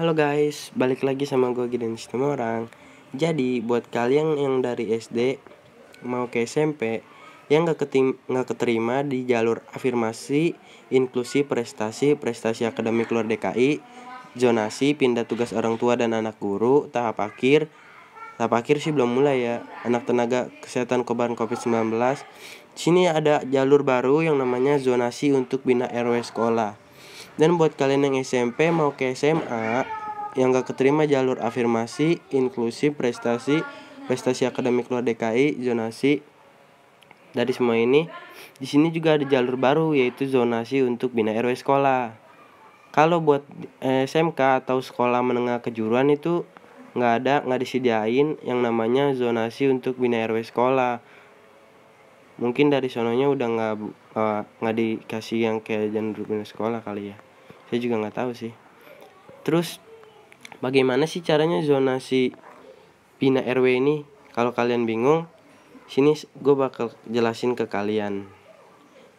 Halo guys, balik lagi sama gue Gideon Sistema Orang Jadi, buat kalian yang dari SD mau ke SMP Yang gak, ketim gak keterima di jalur afirmasi, inklusi, prestasi, prestasi akademik luar DKI Zonasi, pindah tugas orang tua dan anak guru, tahap akhir Tahap akhir sih belum mulai ya Anak tenaga kesehatan korban COVID-19 Sini ada jalur baru yang namanya zonasi untuk bina RW sekolah dan buat kalian yang SMP mau ke SMA yang gak keterima jalur afirmasi, inklusi, prestasi, prestasi akademik luar DKI, zonasi. Dari semua ini, di sini juga ada jalur baru yaitu zonasi untuk bina RW sekolah. Kalau buat eh, SMK atau sekolah menengah kejuruan itu nggak ada nggak disediain yang namanya zonasi untuk bina RW sekolah mungkin dari sononya udah nggak eh, nggak dikasih yang kayak jalur bina sekolah kali ya saya juga nggak tahu sih terus bagaimana sih caranya zonasi bina rw ini kalau kalian bingung sini gue bakal jelasin ke kalian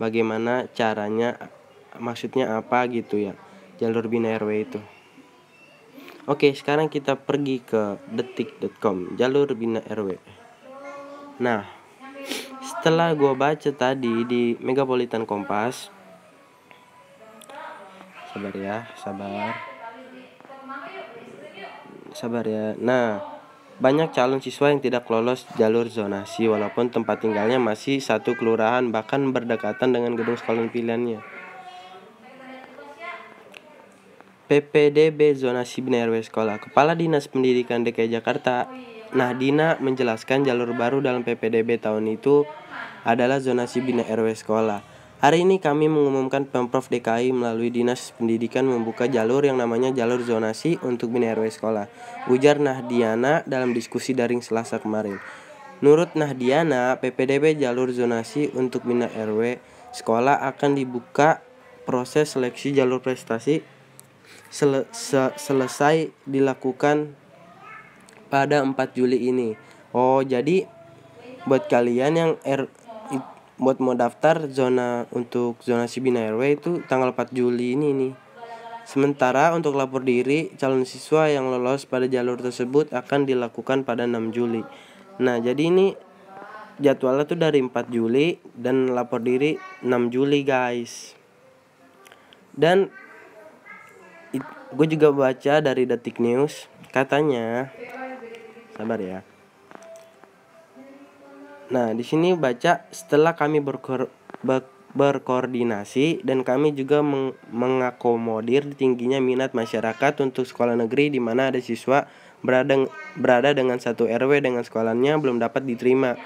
bagaimana caranya maksudnya apa gitu ya jalur bina rw itu Oke, sekarang kita pergi ke detik.com, jalur bina RW. Nah, setelah gue baca tadi di Megapolitan Kompas, sabar ya sabar sabar ya nah banyak calon siswa yang tidak lolos jalur zonasi walaupun tempat tinggalnya masih satu kelurahan bahkan berdekatan dengan gedung sekolah pilihannya. PPDB Zonasi Bina RW Sekolah Kepala Dinas Pendidikan DKI Jakarta Nahdina menjelaskan jalur baru dalam PPDB tahun itu adalah zonasi Bina RW Sekolah Hari ini kami mengumumkan Pemprov DKI melalui Dinas Pendidikan membuka jalur yang namanya jalur zonasi untuk bina RW sekolah. Ujar Nahdiana dalam diskusi daring Selasa kemarin. Menurut Nahdiana, PPDB jalur zonasi untuk bina RW sekolah akan dibuka proses seleksi jalur prestasi sele se selesai dilakukan pada 4 Juli ini. Oh, jadi buat kalian yang R buat mau daftar zona untuk zona Bina RW itu tanggal 4 Juli ini nih. Sementara untuk lapor diri calon siswa yang lolos pada jalur tersebut akan dilakukan pada 6 Juli. Nah, jadi ini jadwalnya tuh dari 4 Juli dan lapor diri 6 Juli, guys. Dan gue juga baca dari Detik News katanya sabar ya Nah, di sini baca setelah kami berko ber berkoordinasi dan kami juga meng mengakomodir tingginya minat masyarakat untuk sekolah negeri di mana ada siswa berada berada dengan satu RW dengan sekolahnya belum dapat diterima.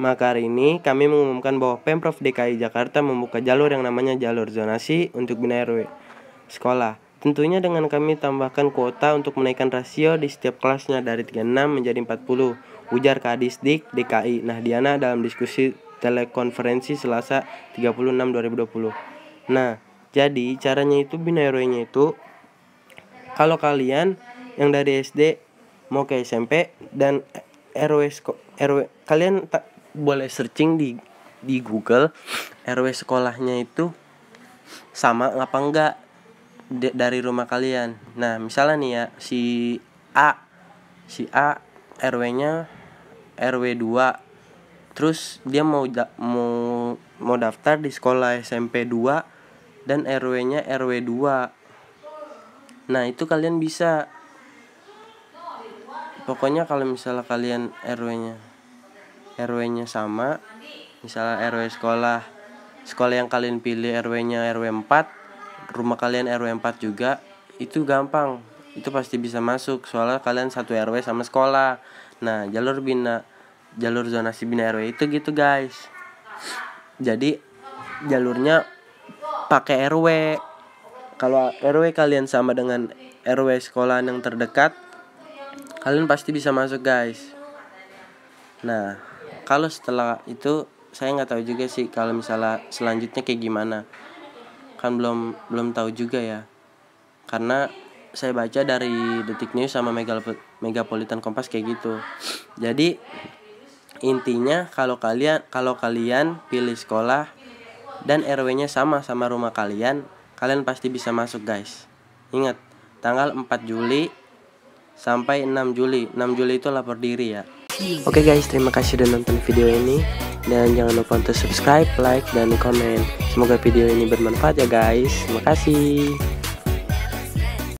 Maka hari ini kami mengumumkan bahwa Pemprov DKI Jakarta membuka jalur yang namanya jalur zonasi untuk bina RW sekolah. Tentunya dengan kami tambahkan kuota untuk menaikkan rasio di setiap kelasnya dari 36 menjadi 40 ujar Kadisdik DKI Nahdiana dalam diskusi telekonferensi Selasa 36 2020. Nah, jadi caranya itu binary-nya itu kalau kalian yang dari SD mau ke SMP dan RW RW kalian tak boleh searching di di Google RW sekolahnya itu sama apa enggak D dari rumah kalian. Nah, misalnya nih ya si A si A RW-nya RW 2 terus dia mau da mau mau daftar di sekolah SMP 2 dan RW-nya RW 2 nah itu kalian bisa pokoknya kalau misalnya kalian RW-nya RW-nya sama misalnya RW sekolah sekolah yang kalian pilih RW-nya RW 4 rumah kalian RW 4 juga itu gampang itu pasti bisa masuk soalnya kalian satu RW sama sekolah nah jalur bina jalur zona Bina RW itu gitu guys jadi jalurnya pakai RW kalau RW kalian sama dengan RW sekolahan yang terdekat kalian pasti bisa masuk guys nah kalau setelah itu saya nggak tahu juga sih kalau misalnya selanjutnya kayak gimana kan belum belum tahu juga ya karena saya baca dari Detik News sama Megapolitan Kompas kayak gitu jadi intinya kalau kalian kalau kalian pilih sekolah dan RW-nya sama sama rumah kalian, kalian pasti bisa masuk guys. Ingat, tanggal 4 Juli sampai 6 Juli. 6 Juli itu lapor diri ya. Oke okay guys, terima kasih sudah nonton video ini dan jangan lupa untuk subscribe, like, dan komen. Semoga video ini bermanfaat ya guys. Terima kasih.